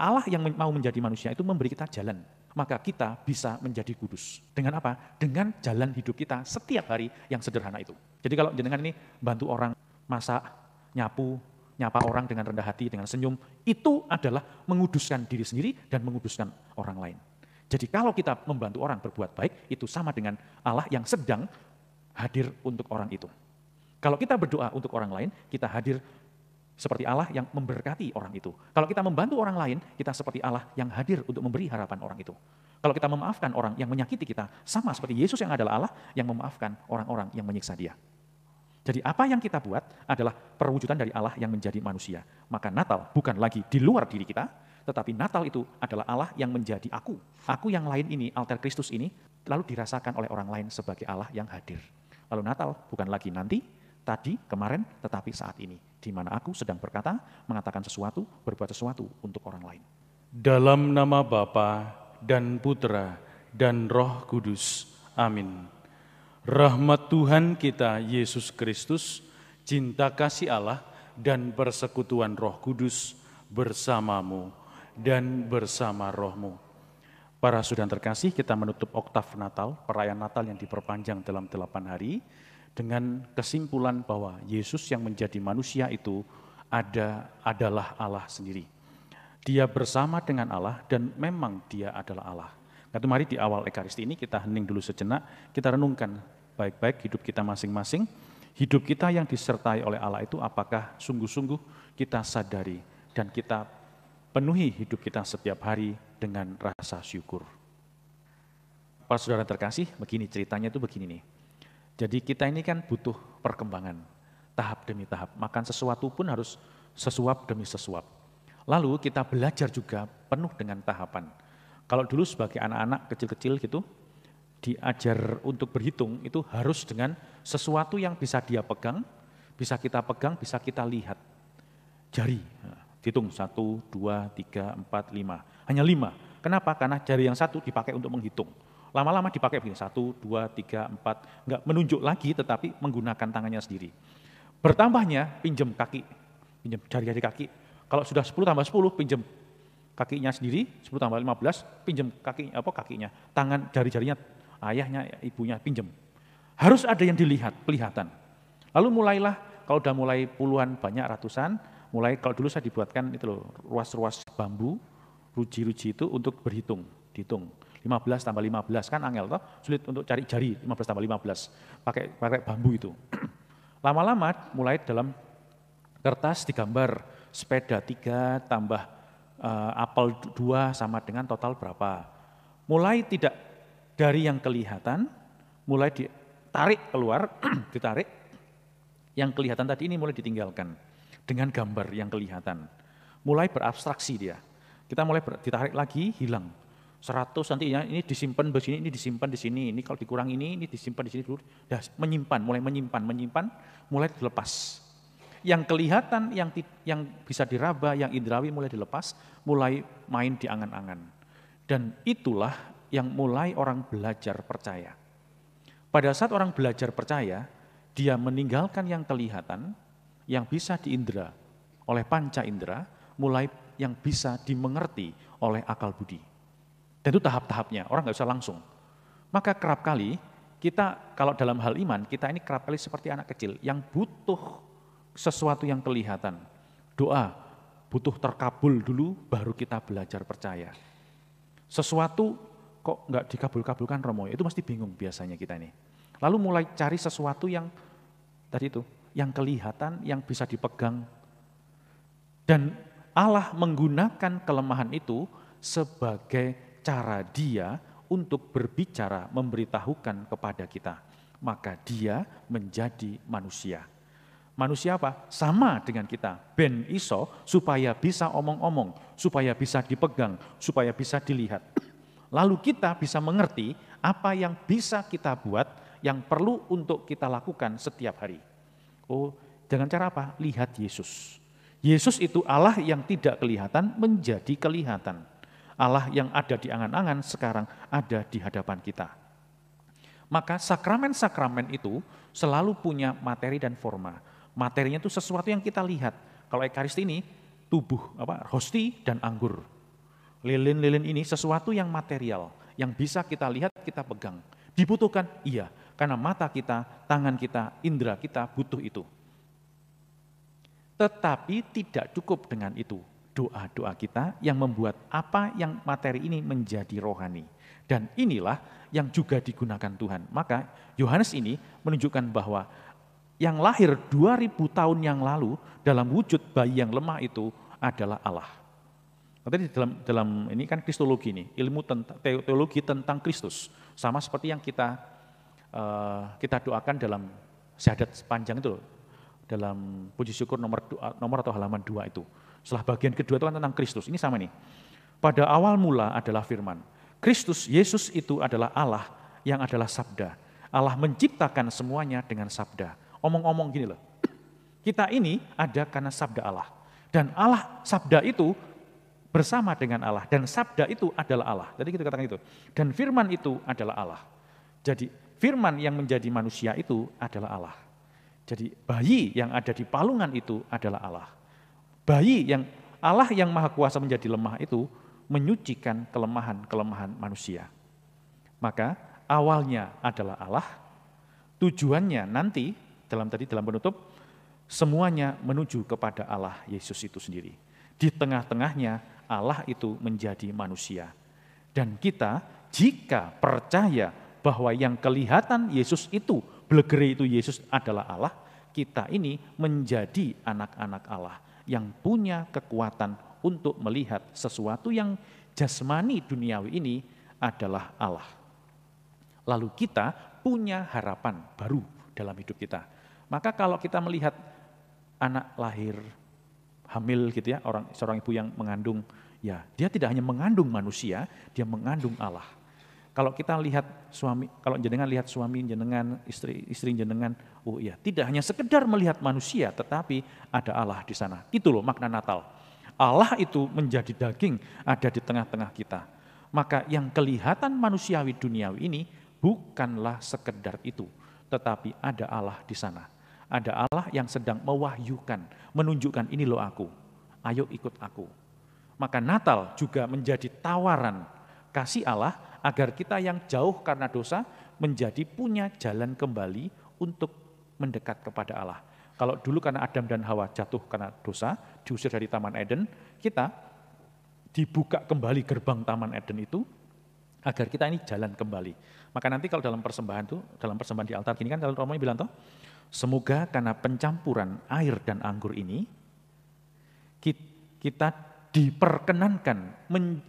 Allah yang mau menjadi manusia itu memberi kita jalan. Maka kita bisa menjadi kudus. Dengan apa? Dengan jalan hidup kita setiap hari yang sederhana itu. Jadi kalau jenengan ini bantu orang masak, nyapu, nyapa orang dengan rendah hati, dengan senyum, itu adalah menguduskan diri sendiri dan menguduskan orang lain. Jadi kalau kita membantu orang berbuat baik, itu sama dengan Allah yang sedang hadir untuk orang itu. Kalau kita berdoa untuk orang lain, kita hadir seperti Allah yang memberkati orang itu. Kalau kita membantu orang lain, kita seperti Allah yang hadir untuk memberi harapan orang itu. Kalau kita memaafkan orang yang menyakiti kita, sama seperti Yesus yang adalah Allah yang memaafkan orang-orang yang menyiksa dia. Jadi apa yang kita buat adalah perwujudan dari Allah yang menjadi manusia. Maka Natal bukan lagi di luar diri kita, tetapi Natal itu adalah Allah yang menjadi aku. Aku yang lain ini, alter Kristus ini, lalu dirasakan oleh orang lain sebagai Allah yang hadir. Lalu Natal bukan lagi nanti, tadi, kemarin, tetapi saat ini. Di mana aku sedang berkata, mengatakan sesuatu, berbuat sesuatu untuk orang lain. Dalam nama Bapa dan Putra dan Roh Kudus. Amin. Rahmat Tuhan kita Yesus Kristus, cinta kasih Allah dan persekutuan Roh Kudus bersamamu dan bersama rohmu. Para sudah terkasih, kita menutup oktav Natal, perayaan Natal yang diperpanjang dalam delapan hari dengan kesimpulan bahwa Yesus yang menjadi manusia itu ada adalah Allah sendiri. Dia bersama dengan Allah dan memang dia adalah Allah. Nah, mari di awal Ekaristi ini kita hening dulu sejenak, kita renungkan baik-baik hidup kita masing-masing. Hidup kita yang disertai oleh Allah itu apakah sungguh-sungguh kita sadari dan kita penuhi hidup kita setiap hari dengan rasa syukur. Para saudara terkasih, begini ceritanya itu begini nih jadi kita ini kan butuh perkembangan, tahap demi tahap. Makan sesuatu pun harus sesuap demi sesuap. Lalu kita belajar juga penuh dengan tahapan. Kalau dulu sebagai anak-anak kecil-kecil gitu, diajar untuk berhitung itu harus dengan sesuatu yang bisa dia pegang, bisa kita pegang, bisa kita lihat. Jari, nah, hitung satu, dua, tiga, empat, lima. Hanya lima, Kenapa? Karena jari yang satu dipakai untuk menghitung. Lama-lama dipakai begini, satu, dua, tiga, empat, enggak menunjuk lagi tetapi menggunakan tangannya sendiri. Bertambahnya pinjam kaki, pinjam jari-jari kaki. Kalau sudah 10 tambah 10, pinjam kakinya sendiri, 10 tambah 15, pinjam kaki, apa kakinya, tangan, jari-jarinya, ayahnya, ibunya, pinjam. Harus ada yang dilihat, kelihatan. Lalu mulailah, kalau udah mulai puluhan, banyak ratusan, mulai kalau dulu saya dibuatkan itu loh, ruas-ruas bambu, ruji-ruji itu untuk berhitung, dihitung. 15 tambah 15 kan angel toh, sulit untuk cari jari 15 tambah 15. Pakai pakai bambu itu. Lama-lama mulai dalam kertas digambar sepeda 3 tambah uh, apel 2 sama dengan total berapa. Mulai tidak dari yang kelihatan, mulai ditarik keluar, ditarik. Yang kelihatan tadi ini mulai ditinggalkan dengan gambar yang kelihatan. Mulai berabstraksi dia kita mulai ber, ditarik lagi, hilang. 100 nanti ya, ini disimpan di sini, ini disimpan di sini, ini kalau dikurang ini, ini disimpan di sini dulu. ya menyimpan, mulai menyimpan, menyimpan, mulai dilepas. Yang kelihatan, yang yang bisa diraba, yang indrawi mulai dilepas, mulai main di angan-angan. Dan itulah yang mulai orang belajar percaya. Pada saat orang belajar percaya, dia meninggalkan yang kelihatan, yang bisa diindra oleh panca indera, mulai yang bisa dimengerti oleh akal budi. Dan itu tahap-tahapnya, orang nggak bisa langsung. Maka kerap kali kita kalau dalam hal iman, kita ini kerap kali seperti anak kecil yang butuh sesuatu yang kelihatan. Doa butuh terkabul dulu baru kita belajar percaya. Sesuatu kok nggak dikabul-kabulkan Romo, itu mesti bingung biasanya kita ini. Lalu mulai cari sesuatu yang tadi itu, yang kelihatan, yang bisa dipegang. Dan Allah menggunakan kelemahan itu sebagai cara dia untuk berbicara memberitahukan kepada kita. Maka dia menjadi manusia. Manusia apa? Sama dengan kita. Ben iso supaya bisa omong-omong, supaya bisa dipegang, supaya bisa dilihat. Lalu kita bisa mengerti apa yang bisa kita buat yang perlu untuk kita lakukan setiap hari. Oh, dengan cara apa? Lihat Yesus. Yesus itu Allah yang tidak kelihatan menjadi kelihatan. Allah yang ada di angan-angan sekarang ada di hadapan kita. Maka sakramen-sakramen itu selalu punya materi dan forma. Materinya itu sesuatu yang kita lihat. Kalau ekaristi ini tubuh apa hosti dan anggur. Lilin-lilin ini sesuatu yang material yang bisa kita lihat, kita pegang. Dibutuhkan? Iya, karena mata kita, tangan kita, indera kita butuh itu. Tetapi tidak cukup dengan itu. Doa-doa kita yang membuat apa yang materi ini menjadi rohani. Dan inilah yang juga digunakan Tuhan. Maka Yohanes ini menunjukkan bahwa yang lahir 2000 tahun yang lalu dalam wujud bayi yang lemah itu adalah Allah. Tadi dalam dalam ini kan kristologi ini ilmu tentang teologi tentang Kristus. Sama seperti yang kita eh, kita doakan dalam syahadat sepanjang itu dalam puji syukur nomor nomor atau halaman dua itu. Setelah bagian kedua itu kan tentang Kristus. Ini sama nih. Pada awal mula adalah firman. Kristus, Yesus itu adalah Allah yang adalah sabda. Allah menciptakan semuanya dengan sabda. Omong-omong gini loh. Kita ini ada karena sabda Allah. Dan Allah sabda itu bersama dengan Allah dan sabda itu adalah Allah. Jadi kita katakan itu. Dan firman itu adalah Allah. Jadi firman yang menjadi manusia itu adalah Allah. Jadi bayi yang ada di palungan itu adalah Allah. Bayi yang Allah yang maha kuasa menjadi lemah itu menyucikan kelemahan-kelemahan manusia. Maka awalnya adalah Allah, tujuannya nanti dalam tadi dalam penutup semuanya menuju kepada Allah Yesus itu sendiri. Di tengah-tengahnya Allah itu menjadi manusia. Dan kita jika percaya bahwa yang kelihatan Yesus itu blegeri itu Yesus adalah Allah, kita ini menjadi anak-anak Allah yang punya kekuatan untuk melihat sesuatu yang jasmani duniawi ini adalah Allah. Lalu kita punya harapan baru dalam hidup kita. Maka kalau kita melihat anak lahir hamil gitu ya, orang seorang ibu yang mengandung, ya dia tidak hanya mengandung manusia, dia mengandung Allah kalau kita lihat suami, kalau jenengan lihat suami jenengan, istri istri jenengan, oh iya, tidak hanya sekedar melihat manusia, tetapi ada Allah di sana. Itu loh makna Natal. Allah itu menjadi daging ada di tengah-tengah kita. Maka yang kelihatan manusiawi duniawi ini bukanlah sekedar itu, tetapi ada Allah di sana. Ada Allah yang sedang mewahyukan, menunjukkan ini loh aku, ayo ikut aku. Maka Natal juga menjadi tawaran kasih Allah agar kita yang jauh karena dosa menjadi punya jalan kembali untuk mendekat kepada Allah. Kalau dulu karena Adam dan Hawa jatuh karena dosa, diusir dari Taman Eden, kita dibuka kembali gerbang Taman Eden itu agar kita ini jalan kembali. Maka nanti kalau dalam persembahan itu, dalam persembahan di altar gini kan kalau Romo bilang toh, semoga karena pencampuran air dan anggur ini kita diperkenankan men,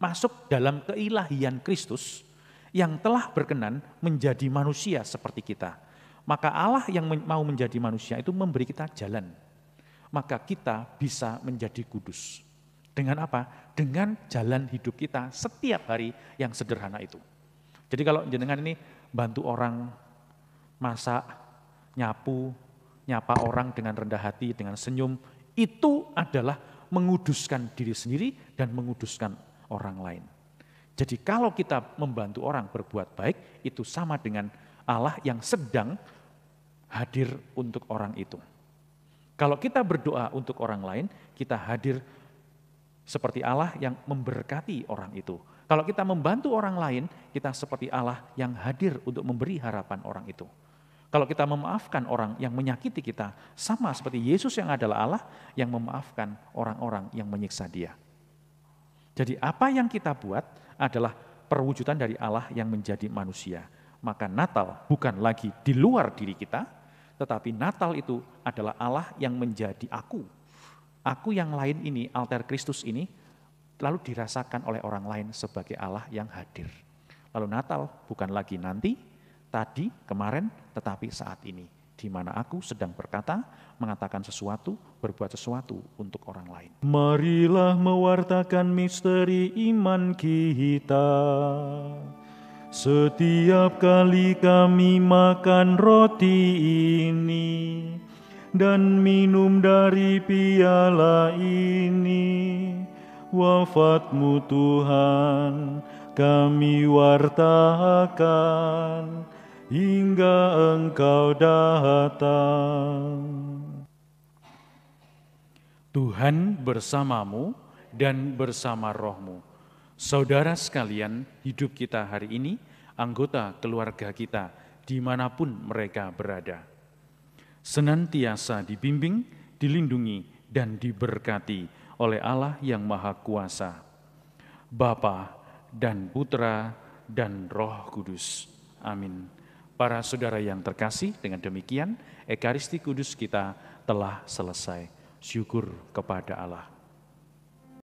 masuk dalam keilahian Kristus yang telah berkenan menjadi manusia seperti kita. Maka Allah yang mau menjadi manusia itu memberi kita jalan. Maka kita bisa menjadi kudus. Dengan apa? Dengan jalan hidup kita setiap hari yang sederhana itu. Jadi kalau jenengan ini bantu orang masak, nyapu, nyapa orang dengan rendah hati, dengan senyum, itu adalah menguduskan diri sendiri dan menguduskan orang lain. Jadi kalau kita membantu orang berbuat baik, itu sama dengan Allah yang sedang hadir untuk orang itu. Kalau kita berdoa untuk orang lain, kita hadir seperti Allah yang memberkati orang itu. Kalau kita membantu orang lain, kita seperti Allah yang hadir untuk memberi harapan orang itu. Kalau kita memaafkan orang yang menyakiti kita, sama seperti Yesus yang adalah Allah yang memaafkan orang-orang yang menyiksa dia. Jadi apa yang kita buat adalah perwujudan dari Allah yang menjadi manusia. Maka Natal bukan lagi di luar diri kita, tetapi Natal itu adalah Allah yang menjadi aku. Aku yang lain ini, alter Kristus ini, lalu dirasakan oleh orang lain sebagai Allah yang hadir. Lalu Natal bukan lagi nanti, tadi, kemarin, tetapi saat ini di mana aku sedang berkata, mengatakan sesuatu, berbuat sesuatu untuk orang lain. Marilah mewartakan misteri iman kita. Setiap kali kami makan roti ini dan minum dari piala ini, wafatmu Tuhan kami wartakan hingga engkau datang. Tuhan bersamamu dan bersama rohmu. Saudara sekalian, hidup kita hari ini, anggota keluarga kita, dimanapun mereka berada. Senantiasa dibimbing, dilindungi, dan diberkati oleh Allah yang Maha Kuasa. Bapa dan Putra dan Roh Kudus. Amin. Para saudara yang terkasih, dengan demikian Ekaristi Kudus kita telah selesai. Syukur kepada Allah.